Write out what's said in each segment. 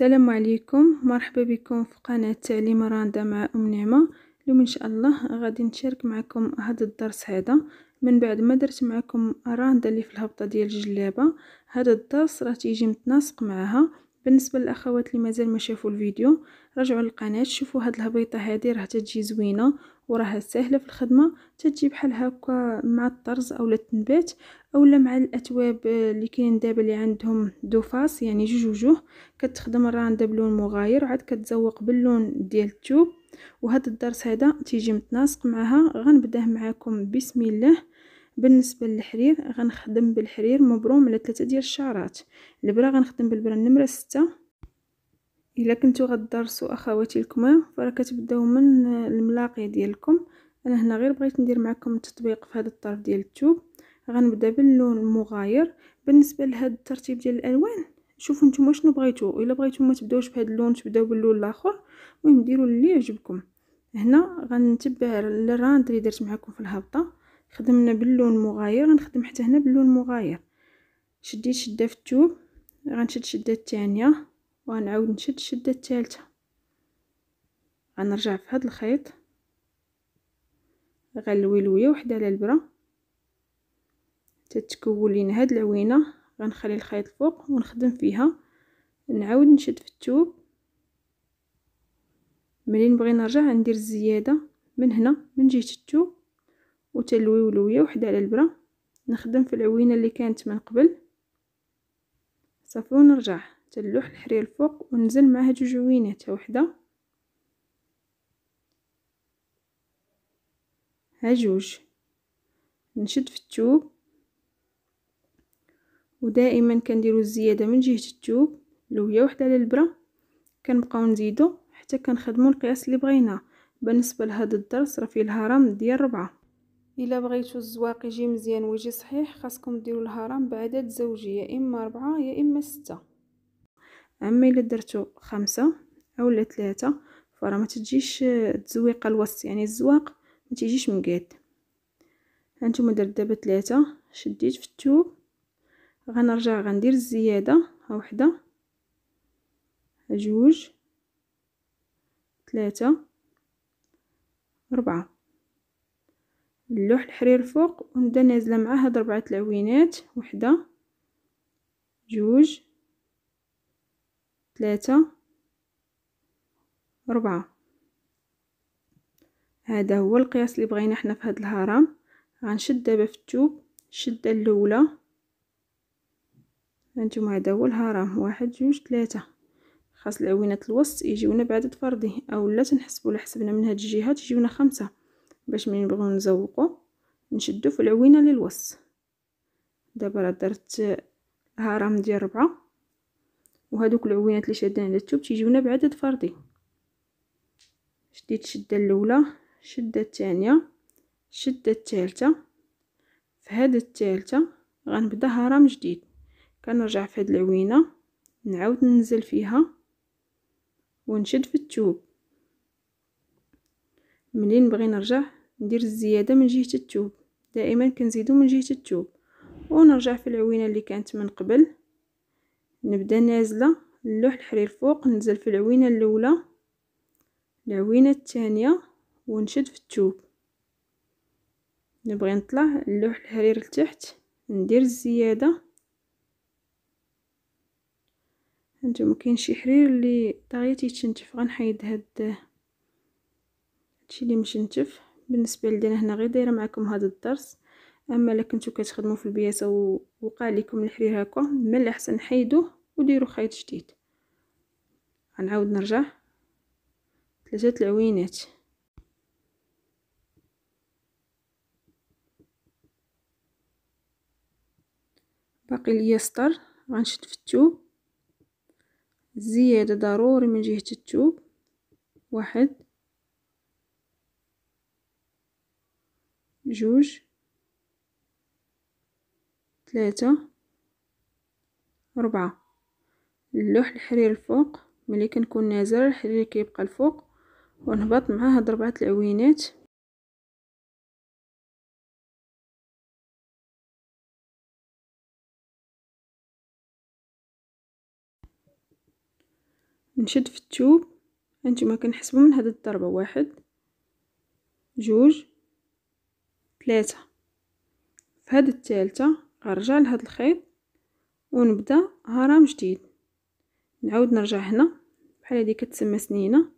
السلام عليكم مرحبا بكم في قناة تعليم راندا مع أم نعمة اليوم إن شاء الله غادي نشارك معكم هذا الدرس هذا من بعد ما درت معكم راندا اللي في الهبطة ديال الجلابة هذا الدرس راه تيجي متناسق معها بالنسبه للاخوات اللي مازال ما شافوا الفيديو رجعوا للقناه شوفوا هاد الهبيطه هادي راه تجي زوينه وراها سهله في الخدمه تجي بحال هكا مع الطرز اولا التنبات اولا مع الاتواب اللي كاين دابا اللي عندهم دوفاس يعني جوج وجوه كتخدم الرانده بلون مغاير عاد كتزوق باللون ديال التوب وهذا الدرس هذا تيجي متناسق معها غنبداه معاكم بسم الله بالنسبه للحرير غنخدم بالحرير مبروم على ثلاثه ديال الشعرات البرا غنخدم بالبرا النمره ستة الا كنتو غدرسوا اخواتي الكمام فراه كتبداو من الملاقي ديالكم انا هنا غير بغيت ندير معكم التطبيق في هذا الطرف ديال التوب غنبدا باللون المغاير بالنسبه لهذا الترتيب ديال الالوان شوفوا نتوما شنو بغيتو الا بغيتو ما تبداوش بهذا اللون تبداو باللون الاخر المهم ديروا اللي يعجبكم هنا غنتبع الراند درت معكم في الهبطه خدمنا باللون مغاير غنخدم حتى هنا باللون مغاير شديت شده في الثوب غنشد شده الثانيه وغنعاود نشد الشده الثالثه غنرجع في هذا الخيط غنلوي لويه وحده على البره تتكون لنا لينا هاد العوينه غنخلي الخيط فوق ونخدم فيها نعاود نشد في الثوب ملي نبغي نرجع ندير الزياده من هنا من جهه الثوب وتلوي ولوية وحده على البره نخدم في العوينه اللي كانت من قبل صافي ونرجع تلوح الحرير الفوق ونزل معها جوج عوينات وحده ها جوج نشد في التوب ودائما كنديرو الزياده من جهه التوب لويه وحده على البره كنبقاو نزيدو حتى كنخدمو القياس اللي بغينا بالنسبه لهذا الدرس راه فيه الهرم ديال ربعه الا بغيتو الزواق يجي مزيان ويجي صحيح خاصكم ديروا الهرم بعدد زوجي يا اما أربعة يا اما ستة اما الا درتو خمسة اولا ثلاثة فراه ما تجيش تزويقه الوسط يعني الزواق ما تيجيش مقاد هانتوما درت دابا ثلاثة شديت في التوب غنرجع غندير الزياده ها وحده جوج ثلاثة أربعة اللوح الحرير الفوق ونبدا نازله مع هاد ربعه العوينات وحده جوج ثلاثه ربعه هذا هو القياس اللي بغينا حنا في هاد الهرم غنشد دابا في الثوب الشده الاولى هانتوما هذا هو الهرم واحد جوج ثلاثه خاص العوينات الوسط يجيونا بعدد فردي اولا تنحسبوا حسبنا من هاد الجهه تجيونا خمسه باش ملي نبغيو نزوقو نشدو في العوينه للوسط دابا راه درت هرم ديال ربعة وهادوك العوينات اللي شادين على التوب تيجيونا بعدد فردي شديت الشده الاولى الشده الثانيه الشده الثالثه في هاد الثالثه غنبدا هرم جديد كنرجع في هاد العوينه نعاود ننزل فيها ونشد في التوب منين نبغي نرجع ندير الزياده من جهه التوب دائما كنزيدو من جهه التوب ونرجع في العوينه اللي كانت من قبل نبدا نازله نلوح الحرير فوق ننزل في العوينه الاولى العوينه الثانيه ونشد في التوب نبغي نطلع نلوح الحرير لتحت ندير الزياده هانتوما كاين شي حرير اللي طاغيه تيتشنتف غنحيد هاد هادشي اللي مشنتف بالنسبه لي انا هنا غير دايره معكم هذا الدرس اما الا كنتو كتخدموا في البياسه ووقع لكم الحرير هكا من الاحسن حيدوه وديروا خيط جديد غنعاود نرجع ثلاثه العوينات باقي ليا سطر غنشد في الثوب الزياده ضروري من جهه الثوب واحد جوج ثلاثة أربعة نلوح الحرير الفوق ملي كنكون نازله الحرير كيبقى الفوق ونهبط مع هاد ربعه العوينات نشد في التوب هانتوما كنحسبو من هاد الضربه واحد جوج ثلاثة في هاد الثالثة غنرجع لهاد الخيط ونبدا هرم جديد نعاود نرجع هنا بحال هادي كتسمى سنينه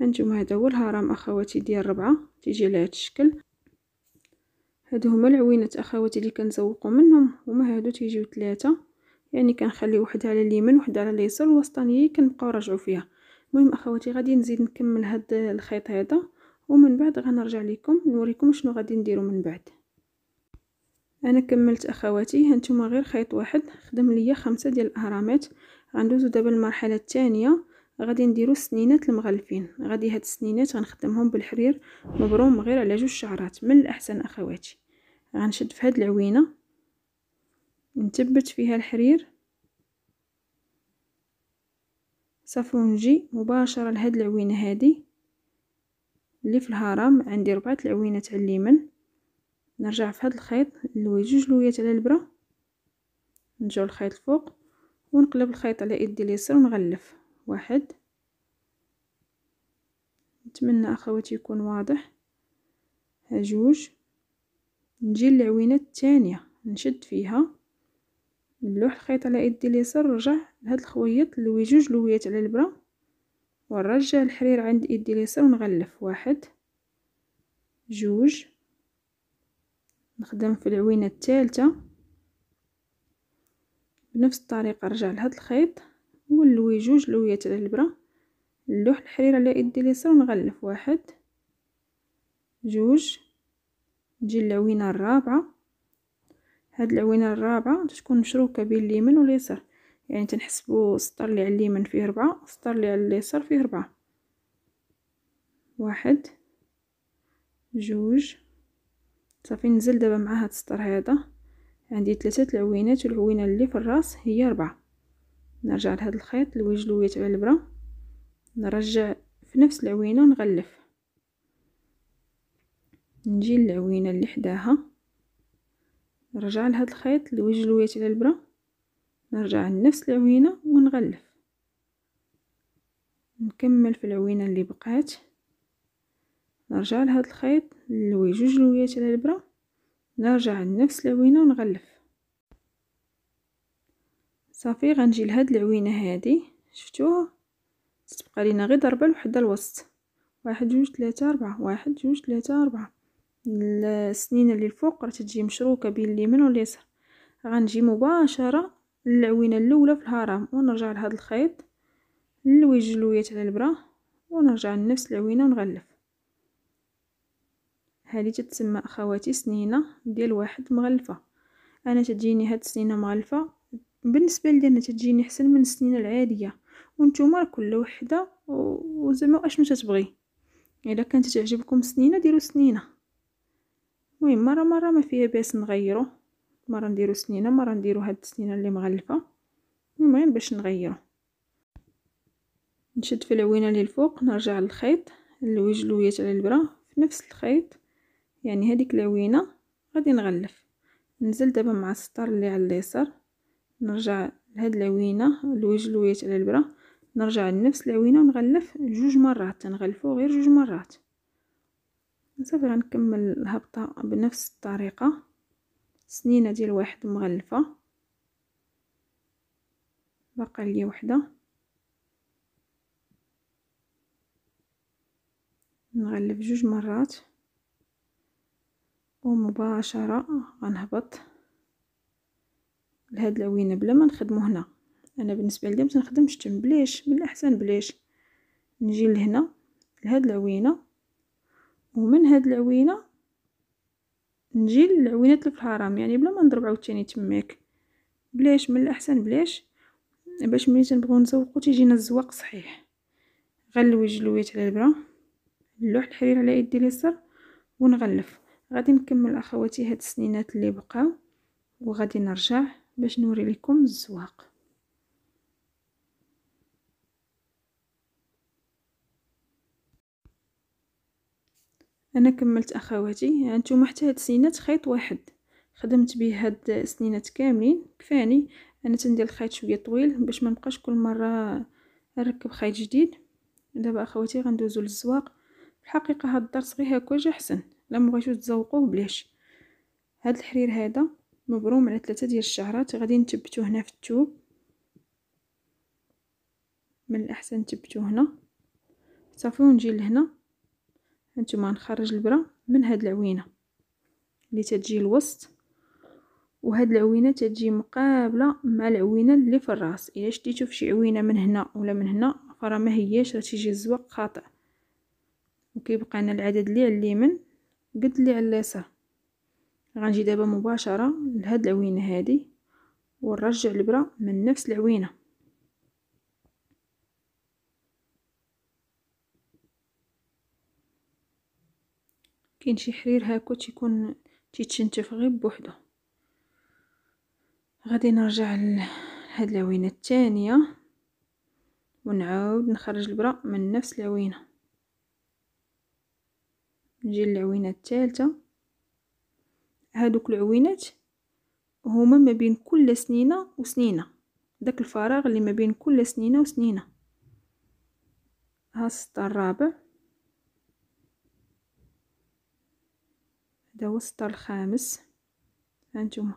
هانتوما هذا هو الهرم اخواتي ديال ربعة تيجي على هاد الشكل هادو هما العوينات اخواتي اللي كنزوقو منهم هما هادو تيجيو ثلاثه يعني كنخلي وحده على اليمين وحده على اليسار الوسطانيه كنبقاو نرجعو فيها المهم اخواتي غادي نزيد نكمل هاد الخيط هذا ومن بعد غنرجع لكم نوريكم شنو غادي نديرو من بعد انا كملت اخواتي هانتوما غير خيط واحد خدم ليا خمسة ديال الاهرامات غندوزو دابا المرحله الثانيه غادي نديرو السنينات المغلفين غادي هاد السنينات غنخدمهم بالحرير مبروم غير على جوج شعرات من الاحسن اخواتي غنشد في هاد العوينه نثبت فيها الحرير صافي ونجي مباشره لهاد العوينه هادي اللي في الهرم عندي ربعة العوينات على اليمين نرجع في هذا الخيط نلوي جوج لويات على البرا نجيو الخيط الفوق ونقلب الخيط على يدي اليسر ونغلف واحد نتمنى اخواتي يكون واضح ها جوج نجي للعوينه الثانيه نشد فيها نلوح الخيط على يدي اليسر نرجع لهاد الخويط نلوي جوج لويات على البرا ونرجع الحرير عند ايدي اليسار ونغلف واحد جوج نخدم في العوينه الثالثه بنفس الطريقه نرجع لهاد الخيط ونلوي جوج لويات على البره نلوح الحرير على ايدي اليسار ونغلف واحد جوج نجي للعوينه الرابعه هاد العوينه الرابعه تكون مشروكه بين اليمين واليسار يعني تنحسبو السطر اللي على اليمين فيه ربعة السطر اللي على اليسار فيه ربعة واحد جوج صافي نزل دابا مع هاد السطر هذا عندي ثلاثة العوينات والعوينة اللي في الراس هي ربعة نرجع لهاد الخيط لويج لويت على البرا نرجع في نفس العوينة ونغلف نجي للعوينة اللي حداها نرجع لهاد الخيط لويج لويت على البرا نرجع لنفس العوينة ونغلف نكمل في العوينة اللي بقات نرجع لهذا الخيط نلوي جوج لويات على الابرة نرجع لنفس العوينة ونغلف صافي غنجي لهاد العوينة هادي شفتوها تبقى لينا غير ضربة لوحدة الوسط واحد جوج ثلاثة أربعة واحد جوج ثلاثة أربعة السنينة اللي الفوق راه تجي مشروكة بين اليمين واليسار غنجي مباشرة العوينه الاولى في الهرم ونرجع لهذا الخيط نلوي جلويات على البرا ونرجع لنفس العوينه ونغلف هذه تتسمى اخواتي سنينه ديال واحد مغلفه انا تجيني هاد السنينه مغلفه بالنسبه لي انا تجيني احسن من السنينه العاديه وانتم كل وحده وزعما اشنو تتبغي الا كانت تعجبكم سنينه ديروا سنينه المهم مره مره ما فيها باس نغيرو مره نديرو سنينه مره نديرو هاد السنينه اللي مغلفه المهم باش نغيره نشد في العوينه اللي الفوق نرجع للخيط نلوي جلويات على البره في نفس الخيط يعني هذيك العوينه غادي نغلف نزل دابا مع السطر اللي على اليسار نرجع لهاد العوينه نلوي جلويات على البره نرجع لنفس العوينه ونغلف جوج مرات تنغلفو غير جوج مرات صافي غنكمل الهبطه بنفس الطريقه سنينه ديال واحد مغلفه باقا لي وحده نغلف جوج مرات ومباشره غنهبط لهاد العوينه بلا ما نخدمو هنا انا بالنسبه ليا ما تنخدمش تم بليش من الاحسن بليش نجي لهنا لهاد العوينه ومن هاد العوينه نجي للعوينات الفهرام يعني بلا ما نضرب عاوتاني تماك بلاش من الاحسن بلاش باش ملي تنبغيو نزوقو تيجينا الزواق صحيح غنلوي جلويت على البرا نلوح الحرير على يدي اليسار ونغلف غادي نكمل اخواتي هاد السنينات اللي بقاو وغادي نرجع باش نوري لكم الزواق انا كملت اخواتي هانتوما حتى هاد السنينات خيط واحد خدمت به هاد السنينات كاملين كفاني انا تندير الخيط شويه طويل باش ما نبقاش كل مره نركب خيط جديد دابا اخواتي غندوزو للزواق الحقيقه هاد الدرس غير هكا جا حسن لا مبغيتوش تزوقوه بلاش هاد الحرير هذا مبروم على ثلاثة ديال الشعرات غادي نثبتو هنا في الثوب من الاحسن نثبتو هنا صافي ونجي لهنا هانتوما نخرج البرا من هاد العوينه اللي تتجي الوسط وهاد العوينه تتجي مقابله مع العوينه اللي في الراس الا شديتو فشي عوينه من هنا ولا من هنا فراه ما هياش راه تيجي الزواق خاطئ وكيبقى لنا العدد اللي على اليمين قد اللي على اليسار غنجي دابا مباشره لهاد العوينه هادي ونرجع البرا من نفس العوينه كاين شي حرير هاكو تيكون تيتشنتف غير بوحدو غادي نرجع لهاد العوينه الثانيه ونعاود نخرج البرا من نفس العوينه نجي للعوينه الثالثه هادوك العوينات هما ما بين كل سنينه وسنينه داك الفراغ اللي ما بين كل سنينه وسنينه ها السطر الرابع متوسط الخامس هانتوما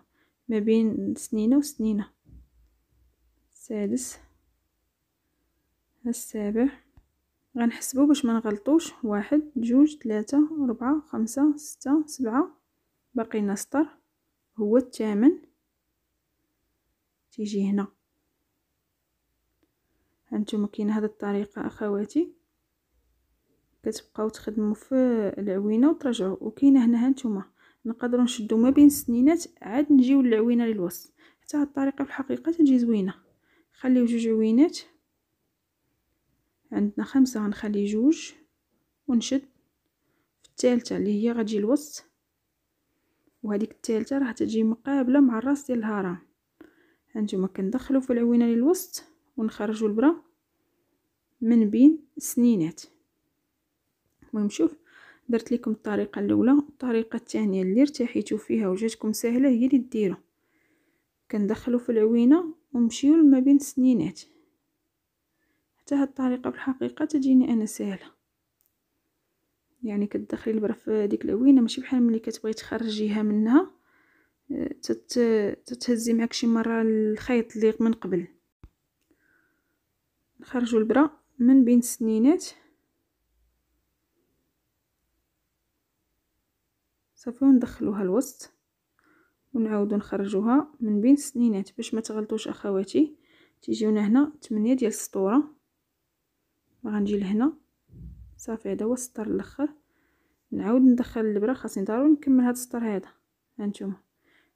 ما بين سنينة وسنينة السادس السابع غنحسبو باش ما نغلطوش واحد جوج ثلاثة أربعة خمسة ستة سبعة باقي لنا سطر هو الثامن تيجي هنا هانتوما كاين هاد الطريقة أخواتي كتبقاو تخدموا في العوينه وترجعوا وكاينه هنا هانتوما نقدروا نشدوا ما بين السنينات عاد نجيو للعوينه للوسط حتى هاد الطريقه في الحقيقه تجي زوينه خليو جوج عوينات عندنا خمسه غنخلي جوج ونشد في الثالثه اللي هي غتجي الوسط وهذيك الثالثه راه تجي مقابله مع الراس ديال الهرم هانتوما كندخلو في العوينه للوسط ونخرجوا البره من بين السنينات المهم شوف درت لكم الطريقه الاولى الطريقه الثانيه اللي ارتحيتوا فيها وجاتكم سهله هي اللي ديروا كندخلوا في العوينه ونمشيو ما بين السنينات حتى هاد الطريقه بالحقيقه تجيني انا سهله يعني كتدخلي البره في ديك العوينه ماشي بحال ملي كتبغي تخرجيها منها تتهزي معك شي مره الخيط اللي من قبل نخرجوا البره من بين السنينات صافي وندخلوها الوسط ونعاودو نخرجوها من بين السنينات باش ما تغلطوش اخواتي تيجيونا هنا 8 ديال السطوره غنجي لهنا صافي هذا هو السطر الاخر نعاود ندخل الابره خاصني ضروري نكمل هذا السطر هذا هانتوما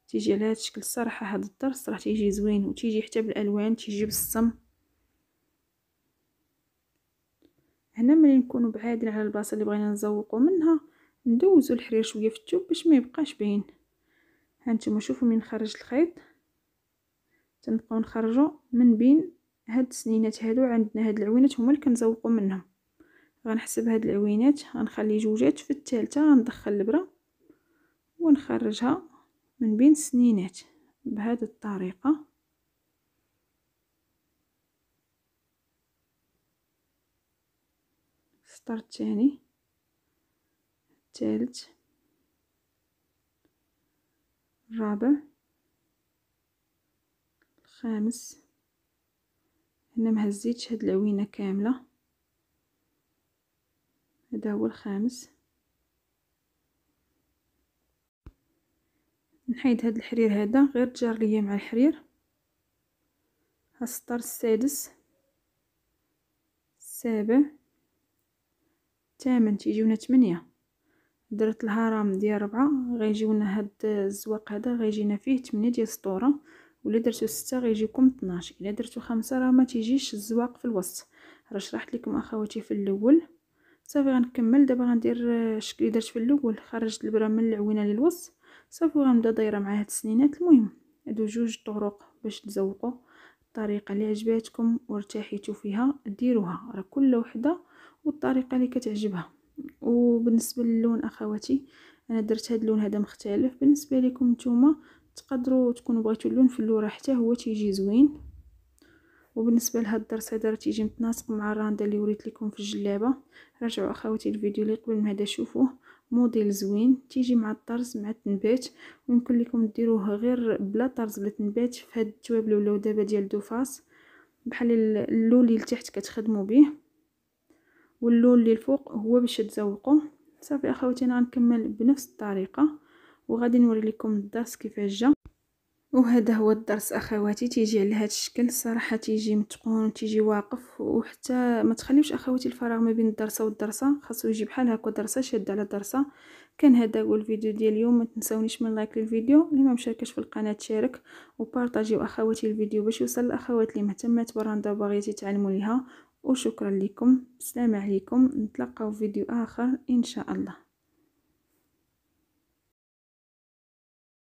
تيجي على هذا الشكل الصراحه هذا الدرس راه تيجي زوين وتيجي حتى بالالوان تيجي بالسم هنا ملي نكونوا بعادين على البلاصه اللي بغينا نزوقوا منها ندوزو الحرير شويه في الثوب باش ما يبقاش باين هانتوما شوفوا من خرج الخيط تنبقاو نخرجو من بين هاد السنينات هادو عندنا هاد العوينات هما اللي كنزوقو منهم غنحسب هاد العوينات غنخلي جوجات في الثالثه غندخل البره ونخرجها من بين السنينات بهذه الطريقه السطر الثاني الثالث الرابع الخامس هنا مهزيتش هاد العوينة كاملة هذا هو الخامس نحيد هاد الحرير هذا غير تجار ليا مع الحرير السطر السادس السابع الثامن تيجيونا ثمانيه درت الهرم ديال ربعة غيجيونا هاد الزواق هذا غيجينا فيه 8 ديال السطوره ولا درتو 6 غيجيكم 12 الا درتو 5 راه ما تيجيش الزواق في الوسط راه شرحت لكم اخواتي في الاول صافي غنكمل دابا غندير الشكل اللي درت في الاول خرجت البرا من العوينه للوسط صافي غنبدا دايره مع هاد السنينات المهم هادو جوج طرق باش تزوقوا الطريقه اللي عجباتكم وارتاحيتو فيها ديروها راه كل وحده والطريقه اللي كتعجبها وبالنسبه للون اخواتي انا درت هاد اللون هذا مختلف بالنسبه لكم نتوما تقدروا تكونوا بغيتوا اللون في اللوره حتى هو تيجي زوين وبالنسبه لهاد الدرس هذا راه تيجي متناسق مع الرانده اللي وريت لكم في الجلابه رجعوا اخواتي الفيديو اللي قبل هذا شوفوه موديل زوين تيجي مع الطرز مع التنبات ويمكن لكم ديروه غير بلا طرز بلا تنبات في هاد التوابل ولاو دابا ديال دوفاس بحال اللون اللي لتحت كتخدموا به واللون اللي الفوق هو باش تزوقوه صافي اخواتي انا غنكمل بنفس الطريقه وغادي نوري لكم الدرس كيفاش جا وهذا هو الدرس اخواتي تيجي على هذا الشكل صراحه تيجي متقون تيجي واقف وحتى ما تخليوش اخواتي الفراغ ما بين الدرسه والدرسه خاصو يجي بحال هكا درسه شاد على درسه كان هذا هو الفيديو ديال اليوم ما تنساونيش من لايك للفيديو اللي ما مشاركش في القناه تشارك وبارطاجيو اخواتي الفيديو باش يوصل لاخوات اللي مهتمات براندا وباغيه يتعلموا ليها وشكرا لكم السلام عليكم نتلقاو فيديو آخر إن شاء الله